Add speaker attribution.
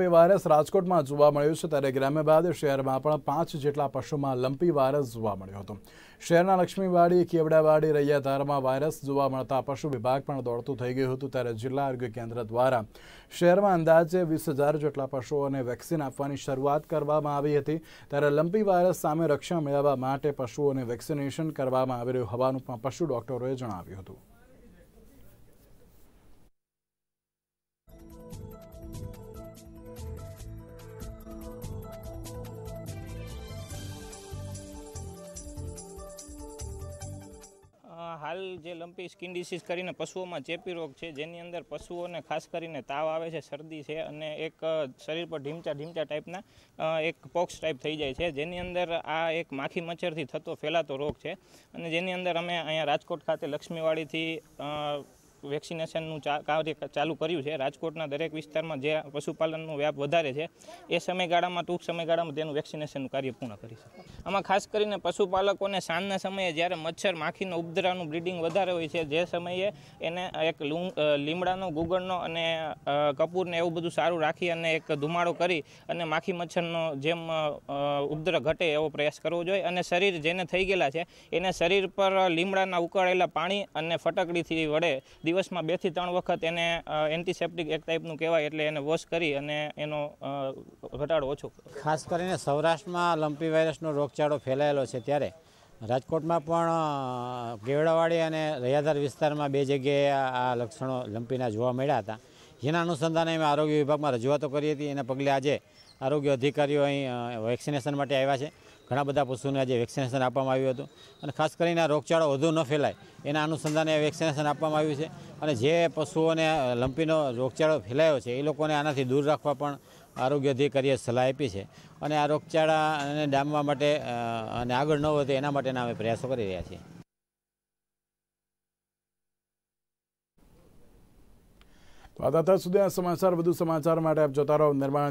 Speaker 1: virus રાજકોટમાં જોવા મળ્યું છે ત્યારે ગ્રામ્ય બાદ શહેરમાં પણ પાંચ જેટલા પશુમાં લંપી વાયરસ જોવા મળ્યો હતો શહેરના લક્ષ્મીવાડી કેવડાવાડી રૈયાધારમાં વાયરસ જોવા મળતા પશુ વિભાગ પણ દોડતું થઈ ગયું હતું ત્યારે જિલ્લા આરોગ્ય કેન્દ્ર દ્વારા શહેરમાં અંદાજે વીસ જેટલા પશુઓને વેક્સિન આપવાની શરૂઆત કરવામાં આવી હતી ત્યારે લંપી વાયરસ સામે રક્ષણ મેળવવા માટે પશુઓને વેક્સિનેશન કરવામાં આવી રહ્યું હોવાનું પણ પશુ ડોક્ટરોએ જણાવ્યું હતું
Speaker 2: હાલ જે લંપી સ્કિન ડિસીઝ કરીને પશુઓમાં ચેપી રોગ છે જેની અંદર પશુઓને ખાસ કરીને તાવ આવે છે શરદી છે અને એક શરીર પર ઢીમચા ઢીમચા ટાઈપના એક પોક્સ ટાઈપ થઈ જાય છે જેની અંદર આ એક માખી મચ્છરથી થતો ફેલાતો રોગ છે અને જેની અંદર અમે અહીંયા રાજકોટ ખાતે લક્ષ્મીવાડીથી વેક્સિનેશનનું કાર્ય ચાલુ કર્યું છે રાજકોટના દરેક વિસ્તારમાં જે પશુપાલનનો વ્યાપ વધારે છે એ સમયગાળામાં ટૂંક સમયગાળામાં તેનું વેક્સિનેશનનું કાર્ય પૂર્ણ કરીશું આમાં ખાસ કરીને પશુપાલકોને સાંજના સમયે જ્યારે મચ્છર માખીનો ઉપદ્રાનું બ્રીડિંગ વધારે હોય છે જે સમયે એને એક લીમડાનો ગુગળનો અને કપૂરને એવું બધું સારું રાખી અને એક ધુમાડો કરી અને માખી મચ્છરનો જેમ ઉપદ્ર ઘટે એવો પ્રયાસ કરવો જોઈએ અને શરીર જેને થઈ ગયેલા છે એને શરીર પર લીમડાના ઉકાળેલા પાણી અને ફટકડીથી વડે દિવસમાં બેથી ત્રણ વખત એને એન્ટીસેપ્ટિક એક ટાઈપનું કહેવાય એટલે એને વોશ કરી અને એનો ઘટાડો ઓછો
Speaker 3: ખાસ કરીને સૌરાષ્ટ્રમાં લંપી વાયરસનો રોગચાળો ફેલાયેલો છે ત્યારે રાજકોટમાં પણ કેવડાવાડી અને રૈયાધાર વિસ્તારમાં બે જગ્યાએ આ લક્ષણો લંપીના જોવા મળ્યા હતા જેના અનુસંધાને અમે આરોગ્ય વિભાગમાં રજૂઆતો કરી હતી એના પગલે આજે આરોગ્ય અધિકારીઓ અહીં વેક્સિનેશન માટે આવ્યા છે ઘણા બધા પશુને આજે વેક્સિનેશન આપવામાં આવ્યું હતું અને ખાસ કરીને આ રોગચાળો વધુ ન ફેલાય એના અનુસંધાને વેક્સિનેશન આપવામાં આવ્યું છે અને જે પશુઓને લંપીનો રોગચાળો ફેલાયો છે એ લોકોને આનાથી દૂર રાખવા પણ આરોગ્ય અધિકારીએ સલાહ આપી છે અને આ રોગચાળાને ડામવા માટે અને આગળ ન વધે એના માટેના અમે પ્રયાસો કરી રહ્યા છીએ
Speaker 1: તો આ સુધી આ સમાચાર વધુ સમાચાર માટે આપ જોતા રહો નિર્માણ